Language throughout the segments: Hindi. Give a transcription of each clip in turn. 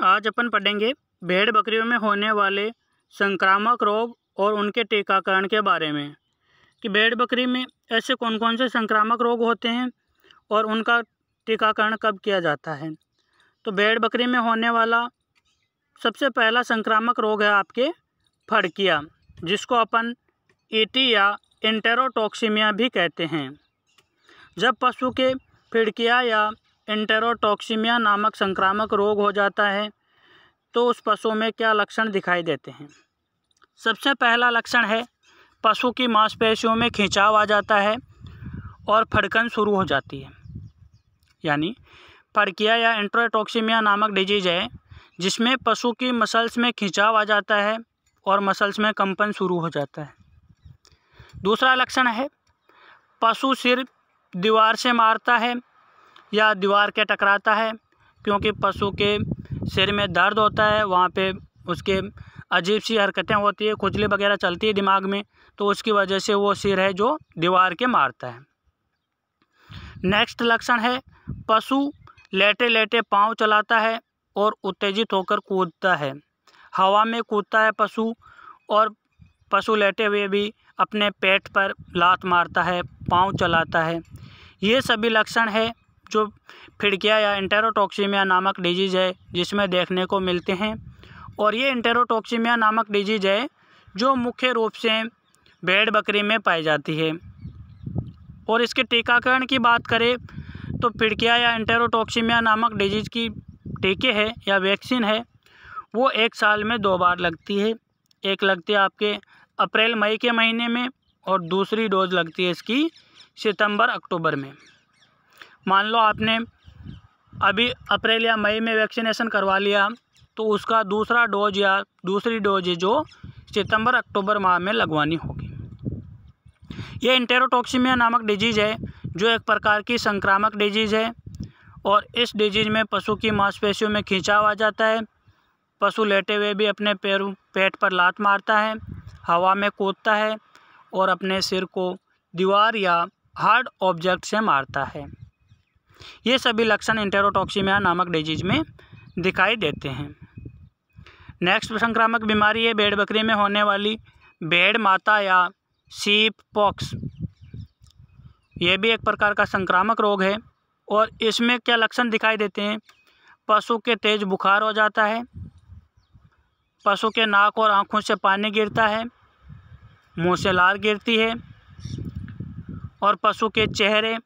आज अपन पढ़ेंगे भेड़ बकरियों में होने वाले संक्रामक रोग और उनके टीकाकरण के बारे में कि भेड़ बकरी में ऐसे कौन कौन से संक्रामक रोग होते हैं और उनका टीकाकरण कब किया जाता है तो भेड़ बकरी में होने वाला सबसे पहला संक्रामक रोग है आपके फड़किया जिसको अपन ईटी या इंटेरोटॉक्सीमिया भी कहते हैं जब पशु के फिड़किया या इंटेरोटॉक्सीमिया नामक संक्रामक रोग हो जाता है तो उस पशु में क्या लक्षण दिखाई देते हैं सबसे पहला लक्षण है पशु की मांसपेशियों में खिंचाव आ जाता है और फड़कन शुरू हो जाती है यानी फड़किया या इंट्रोटॉक्सीमिया नामक डिजीज है जिसमें पशु की मसल्स में खिंचाव आ जाता है और मसल्स में कंपन शुरू हो जाता है दूसरा लक्षण है पशु सिर दीवार से मारता है या दीवार के टकराता है क्योंकि पशु के सिर में दर्द होता है वहाँ पे उसके अजीब सी हरकतें होती है खुजली वगैरह चलती है दिमाग में तो उसकी वजह से वो सिर है जो दीवार के मारता है नेक्स्ट लक्षण है पशु लेटे लेटे पाँव चलाता है और उत्तेजित होकर कूदता है हवा में कूदता है पशु और पशु लेटे हुए भी अपने पेट पर लात मारता है पाँव चलाता है ये सभी लक्षण है जो फिड़किया या इंटेरोटोक्सीमिया नामक डिजीज़ है जिसमें देखने को मिलते हैं और ये इंटेरोटोक्सीमिया नामक डिजीज़ है जो मुख्य रूप से भेड़ बकरी में पाई जाती है और इसके टीकाकरण की बात करें तो फिड़किया या इंटेरोटोक्सीमिया नामक डिजीज़ की टीके है या वैक्सीन है वो एक साल में दो बार लगती है एक लगती है आपके अप्रैल मई के महीने में और दूसरी डोज लगती है इसकी सितंबर अक्टूबर में मान लो आपने अभी अप्रैल या मई में वैक्सीनेशन करवा लिया तो उसका दूसरा डोज या दूसरी डोज जो सितंबर अक्टूबर माह में लगवानी होगी ये इंटेरोटॉक्सीमिया नामक डिजीज़ है जो एक प्रकार की संक्रामक डिजीज़ है और इस डिजीज़ में पशु की मांसपेशियों में खिंचाव आ जाता है पशु लेटे हुए भी अपने पैर पेट पर लात मारता है हवा में कूदता है और अपने सिर को दीवार या हार्ड ऑब्जेक्ट से मारता है ये सभी लक्षण इंटेरोटॉक्सीमिया नामक डिजीज में दिखाई देते हैं नेक्स्ट संक्रामक बीमारी है भेड़ बकरी में होने वाली भेड़ माता या सीप पॉक्स ये भी एक प्रकार का संक्रामक रोग है और इसमें क्या लक्षण दिखाई देते हैं पशु के तेज़ बुखार हो जाता है पशु के नाक और आँखों से पानी गिरता है मुँह से लार गिरती है और पशु के चेहरे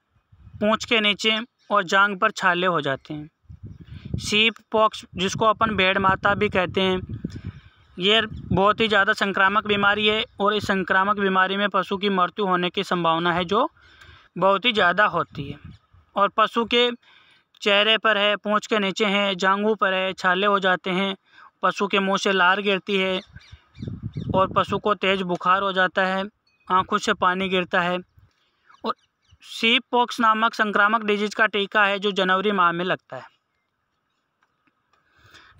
पूँछ के नीचे और जांग पर छाले हो जाते हैं सीप पॉक्स जिसको अपन भेड़ माता भी कहते हैं ये बहुत ही ज़्यादा संक्रामक बीमारी है और इस संक्रामक बीमारी में पशु की मृत्यु होने की संभावना है जो बहुत ही ज़्यादा होती है और पशु के चेहरे पर है पूँछ के नीचे हैं जांगू पर है छाले हो जाते हैं पशु के मुंह से लार गिरती है और पशु को तेज़ बुखार हो जाता है आँखों से पानी गिरता है सीप पॉक्स नामक संक्रामक डिजीज का टीका है जो जनवरी माह में लगता है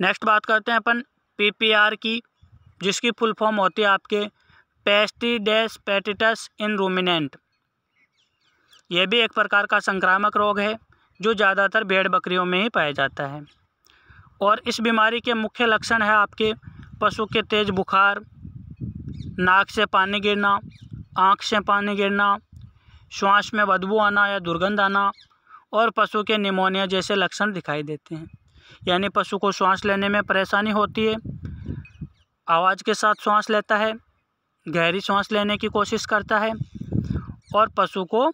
नेक्स्ट बात करते हैं अपन पीपीआर की जिसकी फुल फॉर्म होती है आपके डैश पेटिटस इन रोमिनेंट यह भी एक प्रकार का संक्रामक रोग है जो ज़्यादातर भेड़ बकरियों में ही पाया जाता है और इस बीमारी के मुख्य लक्षण है आपके पशु के तेज़ बुखार नाक से पानी गिरना आँख से पानी गिरना श्वास में बदबू आना या दुर्गंध आना और पशु के निमोनिया जैसे लक्षण दिखाई देते हैं यानी पशु को श्वास लेने में परेशानी होती है आवाज़ के साथ श्वास लेता है गहरी श्वास लेने की कोशिश करता है और पशु को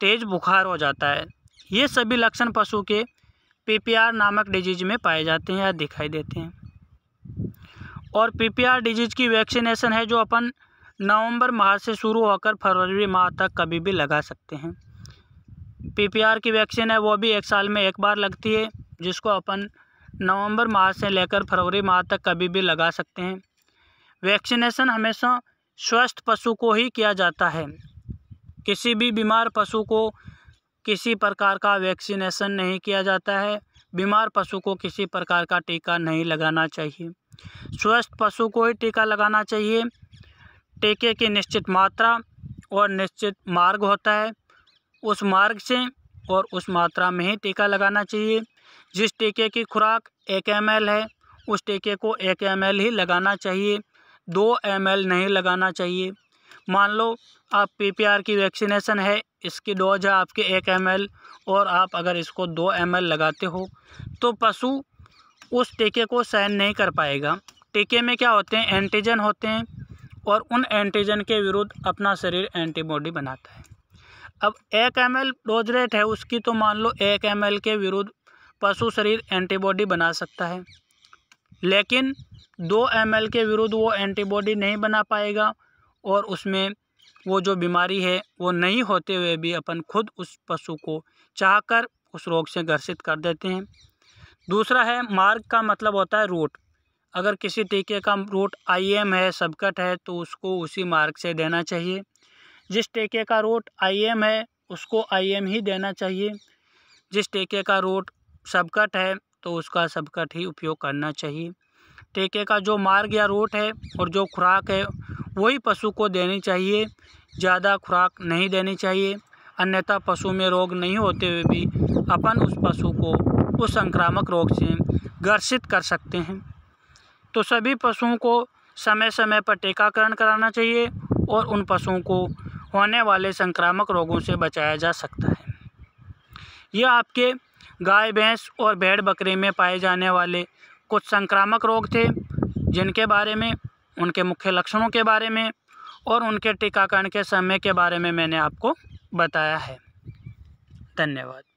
तेज़ बुखार हो जाता है ये सभी लक्षण पशु के पीपीआर नामक डिजीज में पाए जाते हैं या दिखाई देते हैं और पीपीआर डिजीज की वैक्सीनेशन है जो अपन नवंबर माह से शुरू होकर फरवरी माह तक कभी भी लगा सकते हैं पीपीआर की वैक्सीन है वो भी एक साल में एक बार लगती है जिसको अपन नवंबर माह से लेकर फरवरी माह तक कभी भी लगा सकते हैं वैक्सीनेशन हमेशा स्वस्थ पशु को ही किया जाता है किसी भी बीमार पशु को किसी प्रकार का वैक्सीनेशन नहीं किया जाता है बीमार पशु को किसी प्रकार का टीका नहीं लगाना चाहिए स्वस्थ पशु को ही टीका लगाना चाहिए टेके की निश्चित मात्रा और निश्चित मार्ग होता है उस मार्ग से और उस मात्रा में ही टीका लगाना चाहिए जिस टीके की खुराक एक एम है उस टीके को एक एम ही लगाना चाहिए दो एम नहीं लगाना चाहिए मान लो आप पीपीआर की वैक्सीनेशन है इसकी डोज है आपके एक एम और आप अगर इसको दो एम लगाते हो तो पशु उस टीके को सहन नहीं कर पाएगा टीके में क्या होते हैं एंटीजन होते हैं और उन एंटीजन के विरुद्ध अपना शरीर एंटीबॉडी बनाता है अब एक एम एल डोज रेट है उसकी तो मान लो एक एम एल के विरुद्ध पशु शरीर एंटीबॉडी बना सकता है लेकिन दो एम एल के विरुद्ध वो एंटीबॉडी नहीं बना पाएगा और उसमें वो जो बीमारी है वो नहीं होते हुए भी अपन खुद उस पशु को चाह कर उस रोग से ग्रसित कर देते हैं दूसरा है मार्ग का मतलब होता है रूट अगर किसी टीके का रूट आई एम है सबकट है तो उसको उसी मार्ग से देना चाहिए जिस टीके का रूट आई एम है उसको आई एम ही देना चाहिए जिस टीके का रूट सबकट है तो उसका सबकट ही उपयोग करना चाहिए टीके का जो मार्ग या रूट है और जो खुराक है वही पशु को देनी चाहिए ज़्यादा खुराक नहीं देनी चाहिए अन्यथा पशु में रोग नहीं होते हुए भी अपन उस पशु को उस संक्रामक रोग से ग्रसित कर सकते हैं तो सभी पशुओं को समय समय पर टीकाकरण कराना चाहिए और उन पशुओं को होने वाले संक्रामक रोगों से बचाया जा सकता है यह आपके गाय भैंस और भेड़ बकरे में पाए जाने वाले कुछ संक्रामक रोग थे जिनके बारे में उनके मुख्य लक्षणों के बारे में और उनके टीकाकरण के समय के बारे में मैंने आपको बताया है धन्यवाद